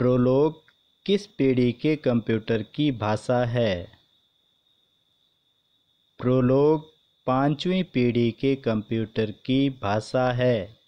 prologue किस पीढ़ी के कंप्यूटर की भाषा है प्रोलॉग पांचवी पीढ़ी के कंप्यूटर की भाषा है